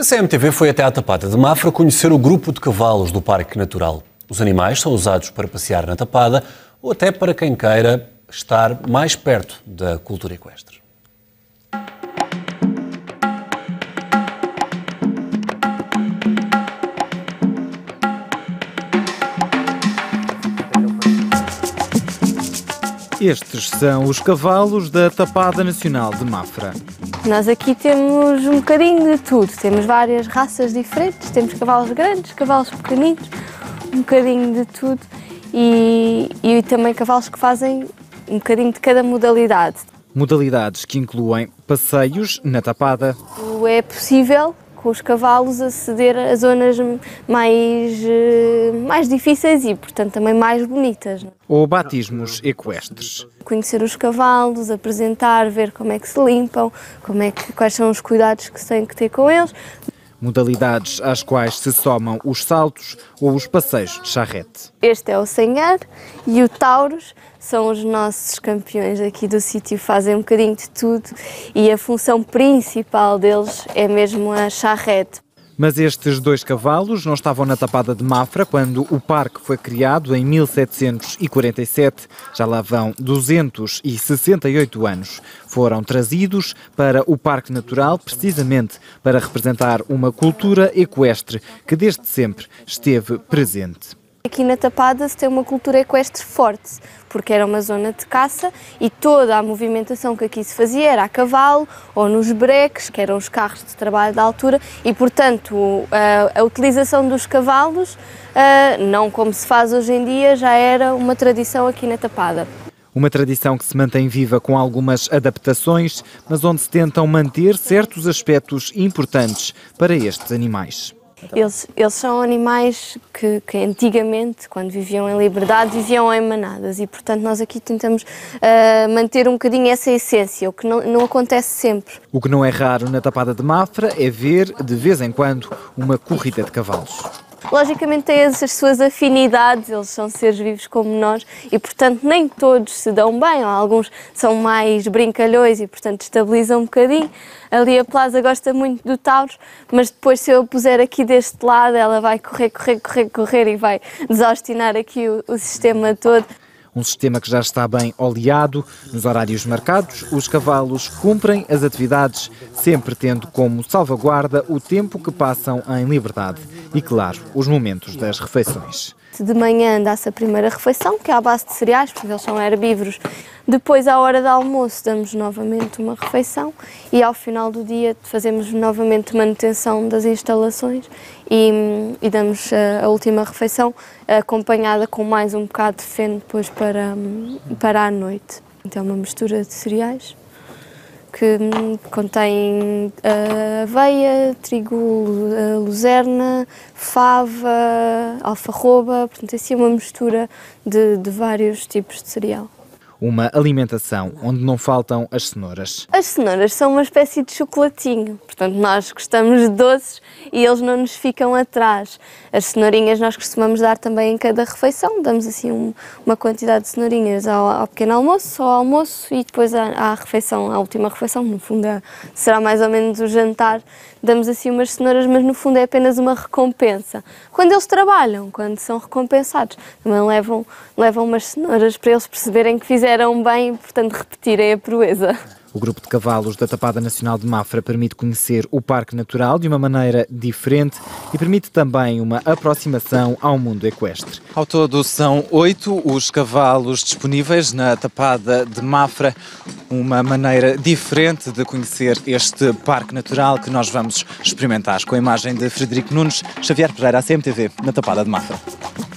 A CMTV foi até à Tapada de Mafra conhecer o grupo de cavalos do Parque Natural. Os animais são usados para passear na Tapada ou até para quem queira estar mais perto da cultura equestre. Estes são os cavalos da Tapada Nacional de Mafra. Nós aqui temos um bocadinho de tudo. Temos várias raças diferentes, temos cavalos grandes, cavalos pequeninos, um bocadinho de tudo e, e também cavalos que fazem um bocadinho de cada modalidade. Modalidades que incluem passeios na Tapada. É possível com os cavalos aceder a zonas mais eh, mais difíceis e, portanto, também mais bonitas. Ou é? batismos equestres. Conhecer os cavalos, apresentar, ver como é que se limpam, como é que, quais são os cuidados que se tem que ter com eles. Modalidades às quais se somam os saltos ou os passeios de charrete. Este é o Senhar e o Taurus, são os nossos campeões aqui do sítio, fazem um bocadinho de tudo e a função principal deles é mesmo a charrete. Mas estes dois cavalos não estavam na Tapada de Mafra quando o parque foi criado em 1747. Já lá vão 268 anos. Foram trazidos para o Parque Natural precisamente para representar uma cultura equestre que desde sempre esteve presente. Aqui na Tapada se tem uma cultura equestre forte, porque era uma zona de caça e toda a movimentação que aqui se fazia era a cavalo ou nos breques, que eram os carros de trabalho da altura, e portanto a, a utilização dos cavalos, a, não como se faz hoje em dia, já era uma tradição aqui na Tapada. Uma tradição que se mantém viva com algumas adaptações, mas onde se tentam manter certos aspectos importantes para estes animais. Então. Eles, eles são animais que, que, antigamente, quando viviam em liberdade, viviam em manadas e, portanto, nós aqui tentamos uh, manter um bocadinho essa essência, o que não, não acontece sempre. O que não é raro na Tapada de Mafra é ver, de vez em quando, uma corrida de cavalos logicamente têm as suas afinidades, eles são seres vivos como nós e, portanto, nem todos se dão bem. Alguns são mais brincalhões e, portanto, estabilizam um bocadinho. Ali a Plaza gosta muito do Taurus, mas depois, se eu puser aqui deste lado, ela vai correr, correr, correr, correr e vai desostinar aqui o, o sistema todo. Um sistema que já está bem oleado, nos horários marcados, os cavalos cumprem as atividades, sempre tendo como salvaguarda o tempo que passam em liberdade e, claro, os momentos das refeições. De manhã dá-se a primeira refeição, que é à base de cereais, porque eles são herbívoros. Depois, à hora do almoço, damos novamente uma refeição e ao final do dia fazemos novamente manutenção das instalações e, e damos a, eh, a última refeição acompanhada com mais um bocado de feno depois para, para a noite. Então é uma mistura de cereais que contém eh, aveia, trigo, eh, luzerna, fava, alfarroba, portanto, é assim uma mistura de, de vários tipos de cereal uma alimentação onde não faltam as cenouras. As cenouras são uma espécie de chocolatinho, portanto, nós gostamos de doces e eles não nos ficam atrás. As cenourinhas nós costumamos dar também em cada refeição, damos assim um, uma quantidade de cenourinhas ao, ao, pequeno almoço, ao almoço e depois à, à refeição, à última refeição, no fundo é, será mais ou menos o jantar, damos assim umas cenouras, mas no fundo é apenas uma recompensa. Quando eles trabalham, quando são recompensados, também levam, levam umas cenouras para eles perceberem que fizeram fizeram bem, portanto, repetirem a proeza. O grupo de cavalos da Tapada Nacional de Mafra permite conhecer o Parque Natural de uma maneira diferente e permite também uma aproximação ao mundo equestre. Ao todo, são oito os cavalos disponíveis na Tapada de Mafra, uma maneira diferente de conhecer este Parque Natural que nós vamos experimentar com a imagem de Frederico Nunes, Xavier Pereira, CMTV, na Tapada de Mafra.